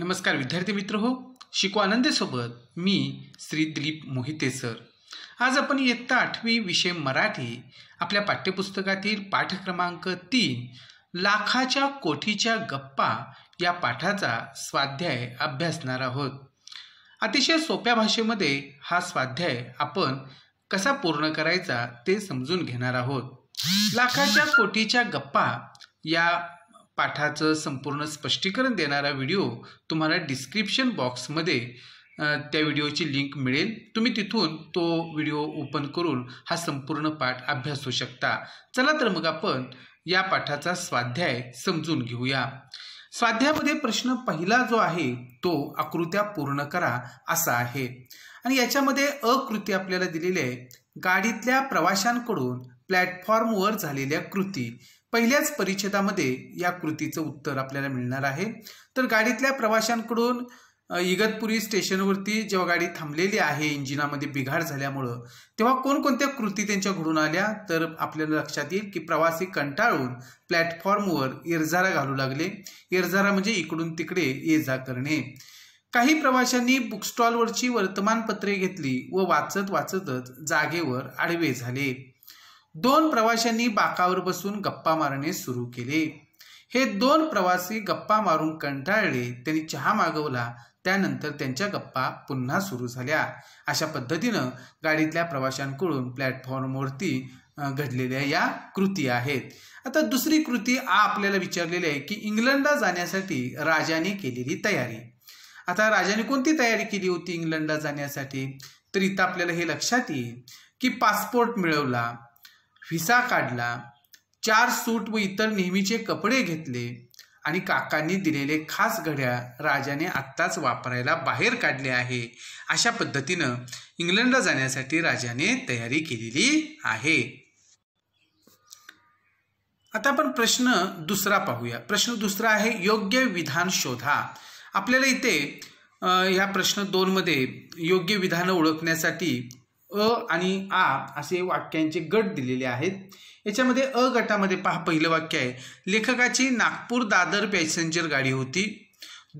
नमस्कार विद्यार्थी मित्र हो शिको आनंदेसोबत मी श्री दिलीप मोहिते सर आज आपण इयत्ता आठवी विषय मराठी आपल्या पाठ्यपुस्तकातील पाठ क्रमांक तीन लाखाच्या कोठीच्या गप्पा या पाठाचा स्वाध्याय अभ्यासणार आहोत अतिशय सोप्या भाषेमध्ये हा स्वाध्याय आपण कसा पूर्ण करायचा ते समजून घेणार आहोत लाखाच्या कोटीच्या गप्पा या पाठाचं संपूर्ण स्पष्टीकरण देणारा व्हिडिओ तुम्हाला डिस्क्रिप्शन बॉक्समध्ये त्या व्हिडिओची लिंक मिळेल तुम्ही तिथून तो व्हिडिओ ओपन करून हा संपूर्ण पाठ अभ्यासू शकता चला तर मग आपण या पाठाचा स्वाध्याय समजून घेऊया स्वाध्यायामध्ये प्रश्न पहिला जो आहे तो आकृत्या पूर्ण करा असा आहे आणि याच्यामध्ये अकृती आपल्याला दिलेली आहे गाडीतल्या प्रवाशांकडून प्लॅटफॉर्मवर झालेल्या कृती पहिल्याच परिच्छेदामध्ये या कृतीचं उत्तर आपल्याला मिळणार आहे तर गाडीतल्या प्रवाशांकडून इगतपुरी स्टेशनवरती जेव्हा गाडी थांबलेली आहे इंजिनामध्ये बिघाड झाल्यामुळं तेव्हा कोणकोणत्या कृती त्यांच्या घडून आल्या तर आपल्याला लक्षात येईल की प्रवासी कंटाळून प्लॅटफॉर्मवर इरझारा घालू लागले इरझारा म्हणजे इकडून तिकडे ये जा करणे काही प्रवाशांनी बुकस्टॉलवरची वर्तमानपत्रे घेतली व वाचत वाचतच जागेवर आडवे झाले दोन प्रवाशांनी बाकावर बसून गप्पा मारणे सुरू केले हे दोन प्रवासी गप्पा मारून कंटाळले त्यांनी चहा मागवला त्यानंतर त्यांच्या गप्पा पुन्हा सुरू झाल्या अशा पद्धतीनं गाडीतल्या प्रवाशांकडून प्लॅटफॉर्मवरती घडलेल्या या कृती आहेत आता दुसरी कृती आपल्याला विचारलेली आहे की इंग्लंडला जाण्यासाठी राजाने केलेली तयारी आता राजाने कोणती तयारी केली होती इंग्लंडला जाण्यासाठी तर इथं आपल्याला हे लक्षात येईल की पासपोर्ट मिळवला व्हिसा काढला चार सूट व इतर नेहमीचे कपडे घेतले आणि काकांनी दिलेले खास घड्या राजाने आत्ताच वापरायला बाहेर काढले आहे अशा पद्धतीनं इंग्लंडला जाण्यासाठी राजाने तयारी केलेली आहे आता आपण प्रश्न दुसरा पाहूया प्रश्न दुसरा आहे योग्य विधान शोधा आपल्याला इथे ह्या प्रश्न दोनमध्ये योग्य विधानं ओळखण्यासाठी अ आणि आ असे वाक्यांचे गट दिलेले आहेत याच्यामध्ये अ गटामध्ये पहा पहिलं वाक्य आहे लेखकाची नागपूर दादर पॅसेंजर गाडी होती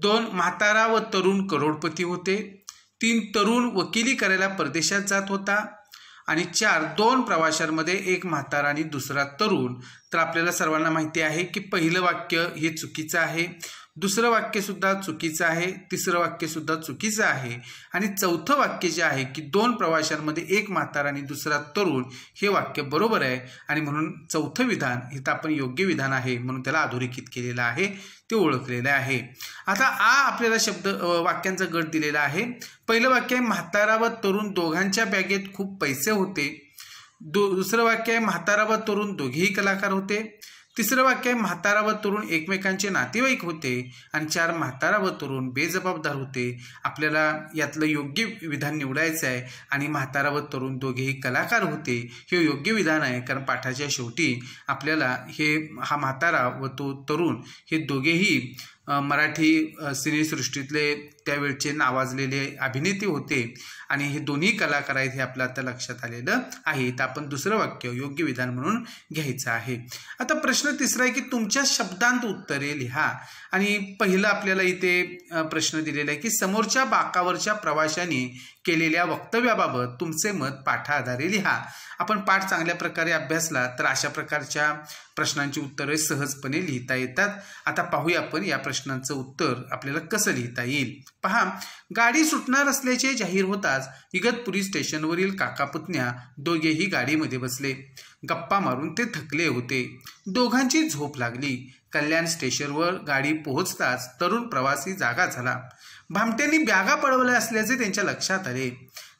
दोन म्हातारा व तरुण करोडपती होते तीन तरुण वकिली करायला परदेशात जात होता आणि चार दोन प्रवाशांमध्ये एक म्हातारा आणि दुसरा तरुण तर आपल्याला सर्वांना माहिती आहे की पहिलं वाक्य हे चुकीचं आहे दुसरं वाक्यसुद्धा चुकीचं आहे तिसरं वाक्यसुद्धा चुकीचं आहे आणि चौथं वाक्य जे आहे की दोन प्रवाशांमध्ये एक म्हातारा आणि दुसरा तरुण हे वाक्य बरोबर आहे आणि म्हणून चौथं विधान हे तर आपण योग्य विधान आहे म्हणून त्याला अधोरेखित केलेलं आहे ते ओळखलेलं आहे आता आ आपल्याला शब्द वाक्यांचा गट दिलेला आहे पहिलं वाक्य आहे म्हातारा व तरुण दोघांच्या बॅगेत खूप पैसे होते दो दुसरं वाक्य आहे म्हातारा व तरुण दोघेही कलाकार होते तिसरं वाक्य आहे म्हातारा व तरुण एकमेकांचे नातेवाईक होते आणि चार म्हातारा व तरुण बेजबाबदार होते आपल्याला यातलं योग्य विधान निवडायचं आहे आणि म्हातारा व तरुण दोघेही कलाकार होते हे योग्य विधान आहे कारण पाठाच्या शेवटी आपल्याला हे हा म्हातारा व तो तरुण हे दोघेही मराठी सिनेसृष्टीतले त्यावेळचे नावाजलेले अभिनेते होते आणि हे दोन्ही कलाकार आहेत हे आपलं आता लक्षात आलेलं आहे तर आपण दुसरं वाक्य योग्य विधान म्हणून घ्यायचं आहे आता प्रश्न तिसरा आहे की तुमच्या शब्दांत उत्तरे लिहा आणि पहिलं आपल्याला इथे प्रश्न दिलेला आहे की समोरच्या बाकावरच्या प्रवाशाने केलेल्या वक्तव्याबाबत तुमचे मत आधारे लिहा आपण पाठ चांगल्या प्रकारे अभ्यासला तर अशा प्रकारच्या प्रश्नांची उत्तरे सहजपणे लिहिता येतात आता पाहूया आपण या प्रश्नांचं उत्तर आपल्याला कसं लिहिता येईल पहा गाडी सुटणार असल्याचे जाहीर होताच इगतपुरी स्टेशनवरील पुतण्या दोघेही गाडीमध्ये बसले गप्पा मारून ते थकले होते दोघांची झोप लागली कल्याण स्टेशनवर गाडी पोहोचताच तरुण प्रवासी जागा झाला भामट्यांनी बॅगा पळवल्या असल्याचे त्यांच्या लक्षात आले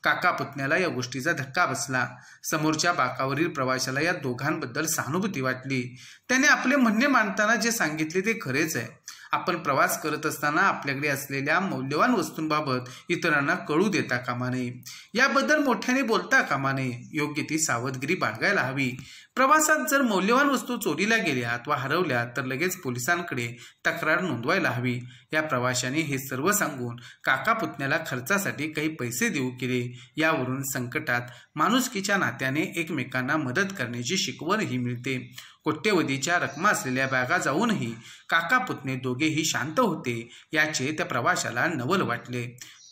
काका पुतण्याला या गोष्टीचा धक्का बसला समोरच्या बाकावरील प्रवाशाला या दोघांबद्दल सहानुभूती वाटली त्याने आपले म्हणणे मांडताना जे सांगितले ते खरेच आहे आपण प्रवास करत असताना आपल्याकडे असलेल्या मौल्यवान वस्तूंबाबत इतरांना कळू देता कामा नये याबद्दल मोठ्याने बोलता कामा नये योग्य ती सावधगिरी बाळगायला हवी प्रवासात जर मौल्यवान वस्तू चोरीला गेल्या अथवा हरवल्या तर लगेच पोलिसांकडे तक्रार नोंदवायला हवी या प्रवाशाने हे सर्व सांगून काका पुतण्याला खर्चासाठी काही पैसे देऊ केले यावरून संकटात माणुसकीच्या नात्याने एकमेकांना मदत करण्याची शिकवणही मिळते कोट्यवधीच्या रकमा असलेल्या बॅगा जाऊनही काका पुतणे दोघेही शांत होते याचे त्या प्रवाशाला नवल वाटले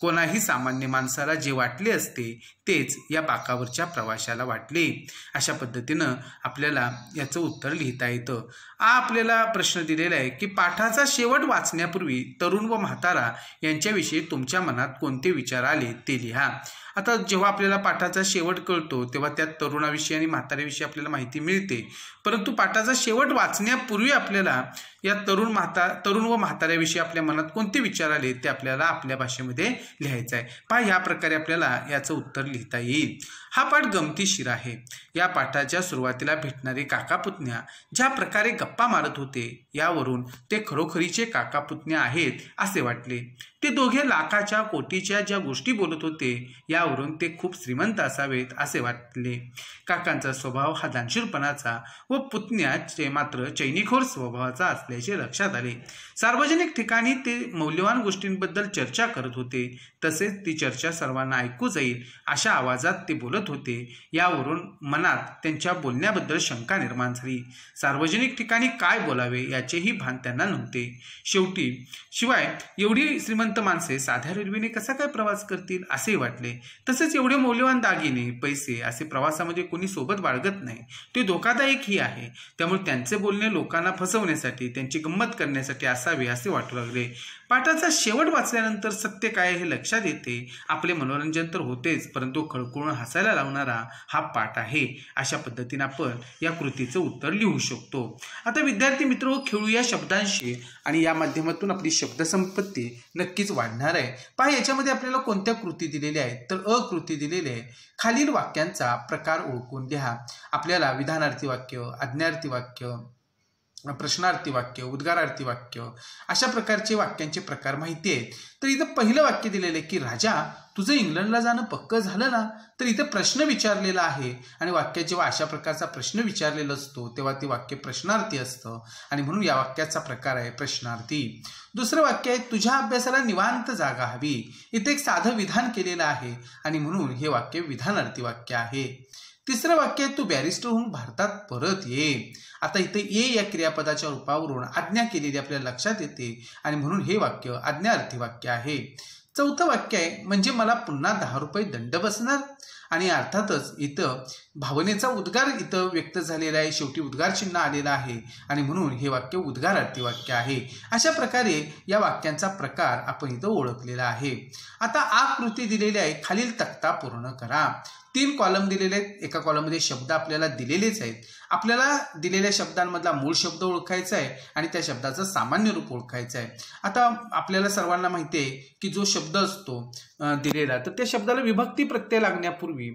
कोणाही सामान्य माणसाला जे वाटले असते तेच या बाकावरच्या प्रवाशाला वाटले अशा पद्धतीनं आपल्याला याचं उत्तर लिहिता येतं आपल्याला प्रश्न दिलेला आहे की पाठाचा शेवट वाचण्यापूर्वी तरुण व म्हातारा यांच्याविषयी तुमच्या मनात कोणते विचार आले ते लिहा आता जेव्हा आपल्याला पाठाचा शेवट कळतो तेव्हा त्या तरुणाविषयी आणि म्हाताऱ्याविषयी आपल्याला माहिती मिळते परंतु पाठाचा शेवट वाचण्यापूर्वी आपल्याला या तरुण म्हाता तरुण व म्हाताऱ्याविषयी आपल्या मनात कोणते विचार आले ते आपल्याला आपल्या भाषेमध्ये लिहायचं आहे पहा ह्या प्रकारे आपल्याला याचं उत्तर लिहिता येईल हा पाठ गमतीशीर आहे या पाठाच्या सुरुवातीला भेटणारी काकापुतण्या ज्या प्रकारे गप्पा मारत होते यावरून ते खरोखरीचे काका पुतण्या आहेत असे वाटले ते दोघे लाखाच्या कोटीच्या ज्या गोष्टी बोलत होते यावरून ते खूप श्रीमंत असावेत असे वाटले काकांचा स्वभाव हा दानशूरपणाचा व पुतण्याचे मात्र चैनीखोर स्वभावाचा असल्याचे लक्षात आले सार्वजनिक ठिकाणी ते मौल्यवान गोष्टींबद्दल चर्चा करत होते तसेच ती चर्चा सर्वांना ऐकू जाईल अशा आवाजात ते बोलत होते यावरून मनात त्यांच्या बोलण्याबद्दल शंका निर्माण झाली सार्वजनिक ठिकाणी काय बोलावे याचेही भान त्यांना नव्हते शेवटी शिवाय एवढी श्रीमंत श्रीमंत माणसे साध्या रेल्वेने कसा काय प्रवास करतील असे वाटले तसेच एवढे मौल्यवान दागिने पैसे असे प्रवासामध्ये कोणी सोबत बाळगत नाही ते धोकादायक ही आहे त्यामुळे त्यांचे बोलणे लोकांना फसवण्यासाठी त्यांची गंमत करण्यासाठी असावे असे वाटू लागले पाठाचा शेवट वाचल्यानंतर सत्य काय हे लक्षात येते आपले मनोरंजन तर होतेच परंतु खळखळून हसायला लावणारा हा पाठ आहे अशा पद्धतीने आपण या कृतीचं उत्तर लिहू शकतो आता विद्यार्थी मित्र खेळू या शब्दांशी आणि या माध्यमातून आपली शब्दसंपत्ती नक्कीच वाढणार आहे पहा याच्यामध्ये आपल्याला कोणत्या कृती दिलेल्या आहेत तर अकृती दिलेल्या आहे खालील वाक्यांचा प्रकार ओळखून घ्या आपल्याला विधानार्थी वाक्य आज्ञार्थी वाक्य प्रश्नार्थी वाक्य उद्गारार्थी वाक्य अशा प्रकारचे वाक्यांचे प्रकार माहिती आहेत तर इथं पहिलं वाक्य दिलेलं आहे की राजा तुझं इंग्लंडला जाणं पक्क झालं ना तर इथं प्रश्न विचारलेला आहे आणि वाक्य जेव्हा अशा प्रकारचा प्रश्न विचारलेला असतो तेव्हा ते वाक्य प्रश्नार्थी असतं आणि म्हणून या वाक्याचा प्रकार आहे प्रश्नार्थी दुसरं वाक्य आहे तुझ्या अभ्यासाला निवांत जागा हवी इथे एक साधं विधान केलेलं आहे आणि म्हणून हे वाक्य विधानार्थी वाक्य आहे तिसरं वाक्य तू बॅरिस्टर होऊन भारतात परत ये आता इथे ये या क्रियापदाच्या रूपावरून आज्ञा केलेली आपल्याला लक्षात येते आणि म्हणून हे वाक्य आज्ञा अर्थी वाक्य आहे चौथं वाक्य आहे म्हणजे मला पुन्हा दहा रुपये दंड बसणार आणि अर्थातच इथं भावनेचा उद्गार इथं व्यक्त झालेला आहे शेवटी उद्गार चिन्ह आलेला आहे आणि म्हणून हे वाक्य अर्थी वाक्य आहे अशा प्रकारे या वाक्यांचा प्रकार आपण इथं ओळखलेला आहे आता आकृती दिलेली आहे खालील तक्ता पूर्ण करा तीन कॉलम दिलेले आहेत एका कॉलममध्ये शब्द आपल्याला दिलेलेच आहेत आपल्याला दिलेल्या शब्दांमधला मूळ शब्द ओळखायचा आहे आणि त्या शब्दाचं सामान्य रूप ओळखायचं आहे आता आपल्याला सर्वांना माहिती आहे की जो शब्द असतो दिलेला तर त्या शब्दाला विभक्ती प्रत्यय लागण्यापूर्वी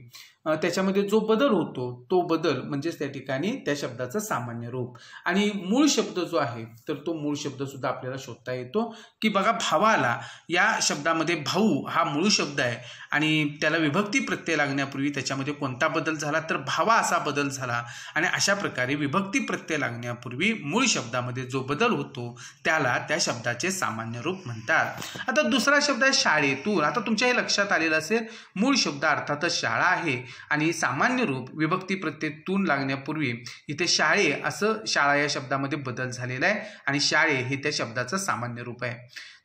त्याच्यामध्ये जो बदल होतो तो बदल म्हणजेच त्या ठिकाणी त्या शब्दाचं सामान्य रूप आणि मूळ शब्द जो आहे तर तो मूळ शब्द सुद्धा आपल्याला शोधता येतो की बघा भावाला या शब्दामध्ये भाऊ हा मूळ शब्द आहे आणि त्याला विभक्ती प्रत्यय लागण्यापूर्वी त्याच्यामध्ये कोणता बदल झाला तर भावा असा बदल झाला आणि अशा प्रकारे विभक्ती प्रत्यय लागण्यापूर्वी मूळ शब्दामध्ये जो बदल होतो त्याला त्या शब्दाचे सामान्य रूप म्हणतात आता दुसरा शब्द आहे शाळेतून आता तुमच्याही लक्षात आलेलं असेल मूळ शब्द अर्थातच शाळा आहे आणि सामान्य रूप विभक्ती प्रत्येक तून लागण्यापूर्वी इथे शाळे असं शाळा या शब्दामध्ये बदल झालेला आहे आणि शाळे हे त्या शब्दाचं सामान्य रूप आहे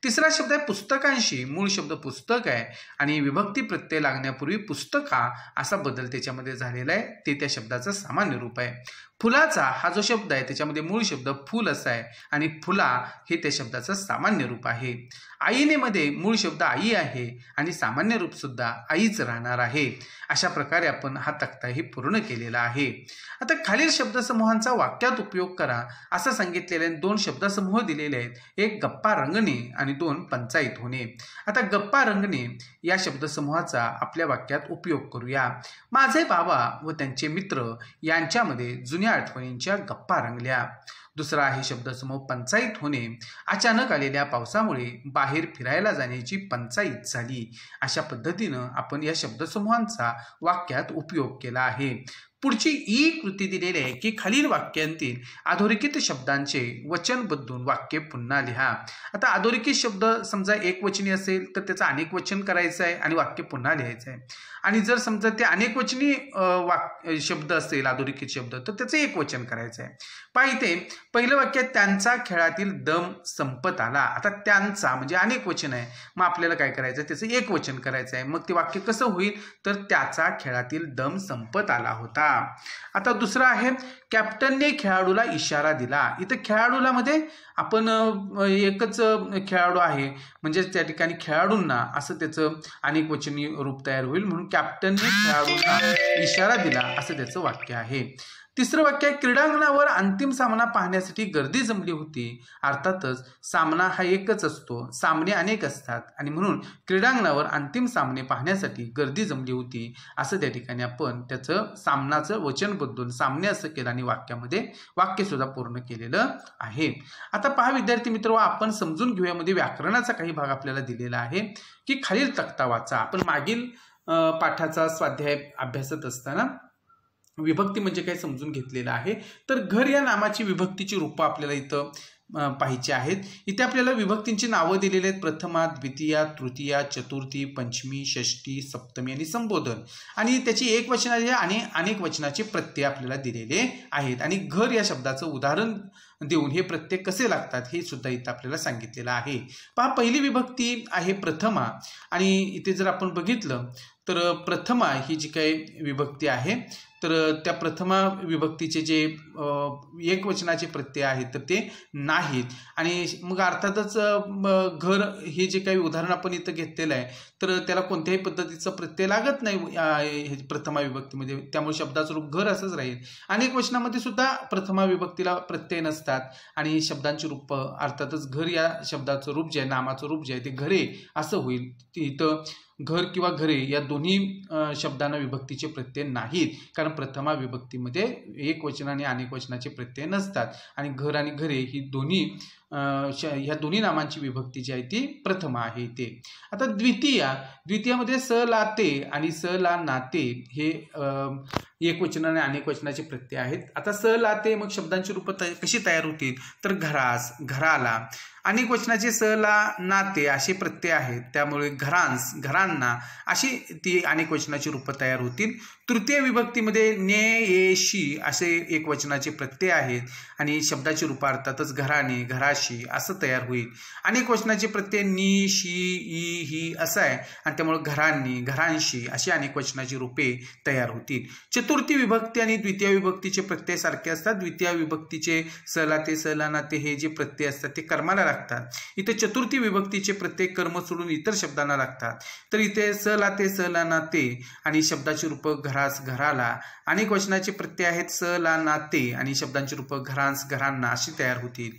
तिसरा शब्द आहे पुस्तकांशी मूळ शब्द पुस्तक आहे आणि विभक्ती प्रत्यय लागण्यापूर्वी पुस्तका असा बदल त्याच्यामध्ये झालेला आहे ते त्या शब्दाचं सामान्य रूप आहे फुलाचा हा जो शब्द आहे त्याच्यामध्ये मूळ शब्द फुल असा आहे आणि फुला हे त्या शब्दाचं सामान्य रूप आहे आईनेमध्ये मूळ शब्द आई आहे आणि सामान्य रूप सुद्धा आईच राहणार आहे अशा प्रकारे आपण हा तक्ताही पूर्ण केलेला आहे आता खालील शब्दसमूहांचा वाक्यात उपयोग करा असं सांगितलेले दोन शब्दसमूह दिलेले आहेत एक गप्पा रंगणे आणि आणि दोन पंचायत होणे आता गप्पा रंगणे या शब्दसमूहाचा आपल्या वाक्यात उपयोग करूया माझे बाबा व त्यांचे मित्र यांच्यामध्ये जुन्या आठवणींच्या गप्पा रंगल्या दुसरा आहे शब्दसमूह पंचायत होणे अचानक आलेल्या पावसामुळे बाहेर फिरायला जाण्याची पंचायत झाली अशा पद्धतीनं आपण या शब्दसमूहांचा वाक्यात उपयोग केला आहे पुढची ई कृती दिलेली आहे की खालील वाक्यांतील अधोरेखित शब्दांचे वचन बदलून वाक्य पुन्हा लिहा आता अधोरेखित शब्द समजा एक वचनी असेल तर त्याचं अनेक वचन करायचं आहे आणि वाक्य पुन्हा लिहायचं आहे आणि जर समजा ते अनेक वचनी वाक शब्द असेल अधोरेखित शब्द तर त्याचं एक वचन करायचं आहे पाहिजे पहिलं वाक्य त्यांचा खेळातील दम संपत आला आता त्यांचा म्हणजे अनेक वचन आहे मग आपल्याला काय करायचं त्याचं एक वचन करायचं आहे मग ते वाक्य कसं होईल तर त्याचा खेळातील दम संपत आला होता आता दुसरं आहे कॅप्टनने खेळाडूला इशारा दिला इथं खेळाडूला मध्ये आपण एकच खेळाडू आहे म्हणजेच त्या ठिकाणी खेळाडूंना असं त्याचं अनेक वचनी रूप तयार होईल म्हणून कॅप्टनने खेळाडूंना इशारा दिला असं त्याचं वाक्य आहे तिसरं वाक्य आहे क्रीडांगणावर अंतिम सामना पाहण्यासाठी गर्दी जमली होती अर्थातच सामना हा एकच असतो सामने अनेक असतात आणि म्हणून क्रीडांगणावर अंतिम सामने पाहण्यासाठी गर्दी जमली होती असं त्या ठिकाणी आपण त्याचं सामनाचं वचन बदलून सामने असं केलं आणि वाक्यामध्ये वाक्यसुद्धा पूर्ण केलेलं आहे आता पहा विद्यार्थी मित्र आपण समजून घेऊयामध्ये व्याकरणाचा काही भाग आपल्याला दिलेला आहे की खालील तक्ता वाचा आपण मागील पाठाचा स्वाध्याय अभ्यासत असताना विभक्ती म्हणजे काय समजून घेतलेलं आहे तर घर या नामाची विभक्तीची रूपं आपल्याला इथं पाहिजे आहेत इथे आपल्याला विभक्तींची नावं दिलेली आहेत प्रथमा द्वितीया तृतीया चतुर्थी पंचमी षष्टी सप्तमी आणि संबोधन आणि त्याची एक वचनाची आणि अनेक वचनाचे प्रत्यय आपल्याला दिलेले आहेत आणि घर या शब्दाचं उदाहरण देऊन हे प्रत्यय कसे लागतात हे सुद्धा इथं आपल्याला सांगितलेलं आहे पहा पहिली विभक्ती आहे प्रथमा आणि इथे जर आपण बघितलं तर प्रथमा ही जी काही विभक्ती आहे तर त्या प्रथमा विभक्तीचे जे एकवचनाचे प्रत्यय आहेत तर ते नाहीत आणि मग अर्थातच घर हे जे काही उदाहरण आपण इथं घेतलेलं आहे तर त्याला कोणत्याही पद्धतीचं प्रत्यय लागत नाही प्रथमा विभक्तीमध्ये त्यामुळे शब्दाचं रूप घर असंच राहील अनेक वचनामध्ये सुद्धा प्रथमा विभक्तीला प्रत्यय नसतात आणि शब्दांची रूप अर्थातच घर या शब्दाचं रूप जे आहे नामाचं रूप जे आहे ते घरे असं होईल इथं घर किंवा घरे या दोन्ही शब्दांना विभक्तीचे प्रत्यय नाहीत कारण प्रथमा विभक्तीमध्ये एक वचन आणि अनेक वचनाचे प्रत्यय नसतात आणि घर आणि घरे ही दोन्ही ह्या दोन्ही नामांची विभक्ती जी आहे ती प्रथमा आहे ते आता द्वितीया द्वितीयामध्ये स लाते आणि स ला नाते हे एक वचन आणि अनेक वचनाचे प्रत्यय आहेत आता स लाते मग शब्दांची रूपं कशी तयार होतील तर घरास घराला अनेक वचनाचे सला नाते असे प्रत्यय आहेत त्यामुळे घरांस घरांना अशी ती अनेक वचनाची रूपं तयार होतील तृतीय विभक्तीमध्ये ने ये शी असे एक वचनाचे प्रत्यय आहेत आणि शब्दाची रूपं अर्थातच घराने घराशी असं तयार होईल अनेक वचनाचे प्रत्यय नी शी ई ही असं आहे आणि त्यामुळे घरांनी घरांशी अशी अनेक वचनाची रूपे तयार होतील चतुर्थी विभक्ती आणि द्वितीय विभक्तीचे प्रत्यय सारखे असतात द्वितीय विभक्तीचे सला ते सला नाते हे जे प्रत्यय असतात ते कर्माला लागतात इथे चतुर्थी विभक्तीचे प्रत्येक कर्म सोडून इतर शब्दांना लागतात तर इथे सला ते सला नाते आणि शब्दाचे रूप घरास घराला अनेक वचनाचे प्रत्यय आहेत सला नाते आणि शब्दांचे रूप घरांस घरांना अशी तयार होतील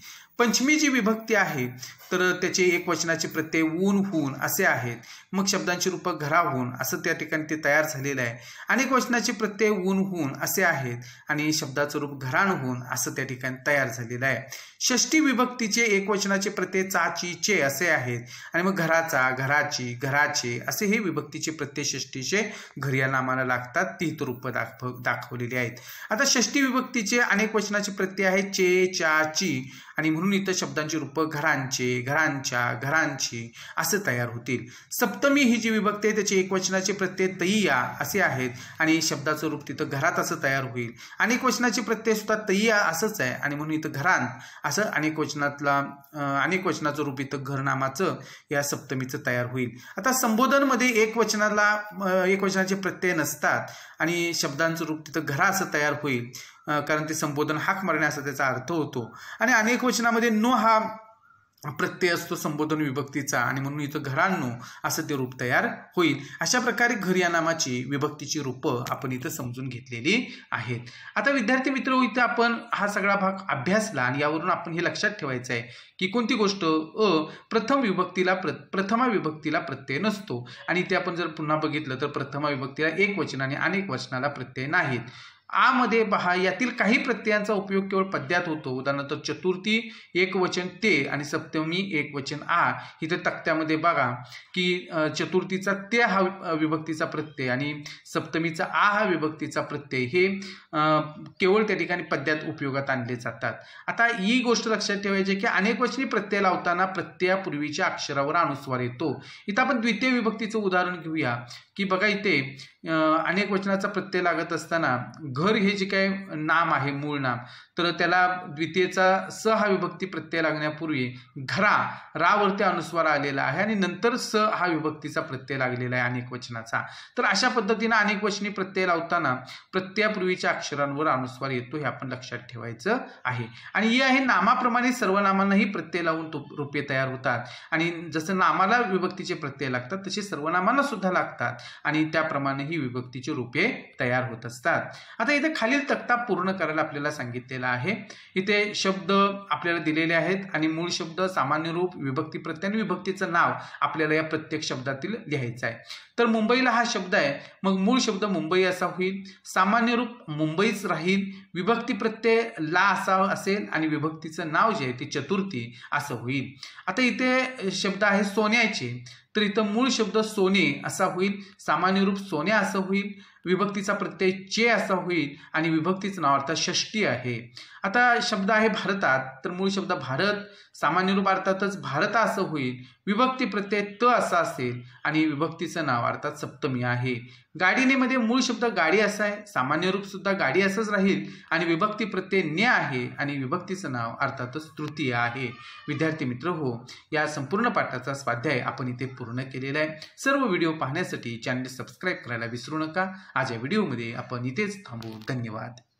पंचमी जी विभक्ती आहे तर त्याचे एकवचनाचे प्रत्यय ऊन हून असे आहेत मग शब्दांची रूपं घराहून असं त्या ठिकाणी ते तयार झालेलं आहे अनेक वचनाचे प्रत्यय ऊन हून असे आहेत आणि शब्दाचं रूप घराणहून असं त्या ठिकाणी तयार झालेलं आहे षष्टी विभक्तीचे एक वचनाचे प्रत्यय चाची चे असे आहेत आणि मग घराचा घराची घराचे असे हे विभक्तीचे प्रत्यय षष्टीचे घरी या नामाला लागतात ती रूप दाखव दाखवलेली आहेत आता षष्टी विभक्तीचे अनेक वचनाचे प्रत्यय आहे चे चा आणि म्हणून इथं शब्दांची रूपं घरांचे घरांच्या घरांची असं तयार होतील सप्तमी ही जी विभक्ती आहे त्याचे एकवचनाचे प्रत्यय तैया असे आहेत आणि शब्दाचं रूप तिथं घरात असं तयार होईल अनेक वचनाचे प्रत्यय सुद्धा तैया असंच आहे आणि म्हणून इथं घरांत असं अनेक वचनातला अनेक वचनाचं रूप इथं घरनामाचं या सप्तमीचं तयार होईल आता संबोधनमध्ये एक वचनाला एक वचनाचे प्रत्यय नसतात आणि शब्दांचं रूप तिथं घरा असं तयार होईल कारण ते संबोधन हाक मारणे असा त्याचा अर्थ होतो आणि अनेक वचनामध्ये नो हा प्रत्यय असतो संबोधन विभक्तीचा आणि म्हणून इथं घरांनो असं ते रूप तयार होईल अशा प्रकारे घर या नामाची विभक्तीची रूपं आपण इथं समजून घेतलेली आहेत आता विद्यार्थी मित्र इथं आपण हा सगळा भाग अभ्यासला आणि यावरून आपण हे लक्षात ठेवायचं आहे की कोणती गोष्ट अ प्रथम विभक्तीला प्र प्रथमा विभक्तीला प्रत्यय नसतो आणि इथे आपण जर पुन्हा बघितलं तर प्रथमा विभक्तीला एक वचन आणि अनेक वचनाला प्रत्यय नाहीत आमध्ये पहा यातील काही प्रत्ययांचा उपयोग केवळ पद्यात होतो उदाहरणार्थ चतुर्थी एक वचन ते आणि सप्तमी एक वचन आ इथे तक्त्यामध्ये बघा की चतुर्थीचा ते हा विभक्तीचा प्रत्यय आणि सप्तमीचा आ हा विभक्तीचा प्रत्यय हे केवळ त्या ठिकाणी पद्यात उपयोगात आणले जातात आता ही गोष्ट लक्षात ठेवायची की अनेक वचनी प्रत्यय लावताना प्रत्ययापूर्वीच्या अक्षरावर अनुस्वार येतो इथं आपण द्वितीय विभक्तीचं उदाहरण घेऊया की बघा इथे अनेक वचनाचा प्रत्यय लागत असताना घर हे जे काय नाम आहे मूळ नाम तर त्याला द्वितीयचा स हा विभक्ती प्रत्यय लागण्यापूर्वी घरा रावरती अनुस्वार आलेला आहे आणि नंतर स हा विभक्तीचा प्रत्यय लागलेला आहे अनेक वचनाचा तर अशा पद्धतीनं अनेक वचनी प्रत्यय लावताना प्रत्ययापूर्वीच्या अक्षरांवर अनुस्वार येतो हे आपण लक्षात ठेवायचं आहे आणि हे आहे नामाप्रमाणे सर्व नामांनाही प्रत्यय लावून रूपे तयार होतात आणि जसं नामाला विभक्तीचे प्रत्यय लागतात तसे सर्वनामांना सुद्धा लागतात आणि त्याप्रमाणे ही विभक्तीची रूपे तयार होत असतात आता इथे खालील तक्ता पूर्ण करायला आपल्याला सांगितलेला आहे इथे शब्द आपल्याला दिलेले आहेत आणि मूळ शब्द सामान्य रूप विभक्ती प्रत्यय आणि विभक्तीचं नाव आपल्याला या प्रत्येक शब्दातील लिहायचं आहे तर मुंबईला हा शब्द आहे मग मूळ शब्द मुंबई असा होईल सामान्य रूप मुंबईच राहील विभक्ती प्रत्यय ला असा असेल आणि विभक्तीचं नाव जे आहे ते चतुर्थी असं होईल आता इथे शब्द आहे सोन्याचे तर इथं मूळ शब्द सोने असा होईल सामान्य रूप सोने असं होईल विभक्तीचा प्रत्यय चे असा होईल आणि विभक्तीचं नाव अर्थात षष्टी आहे आता शब्द आहे भारतात तर मूळ शब्द भारत सामान्य रूप अर्थातच भारत असं होईल विभक्ती प्रत्यय त असा असेल आणि विभक्तीचं नाव अर्थात सप्तमी आहे गाडीनेमध्ये मूळ शब्द गाडी असा आहे सामान्य सुद्धा गाडी असंच राहील आणि विभक्ती प्रत्यय ने आहे आणि विभक्तीचं नाव अर्थातच तृतीय आहे विद्यार्थी मित्र हो या संपूर्ण पाठाचा स्वाध्याय आपण इथे पूर्ण केलेला आहे सर्व व्हिडिओ पाहण्यासाठी चॅनल सबस्क्राईब करायला विसरू नका आज या व्हिडिओमध्ये आपण इथेच थांबू धन्यवाद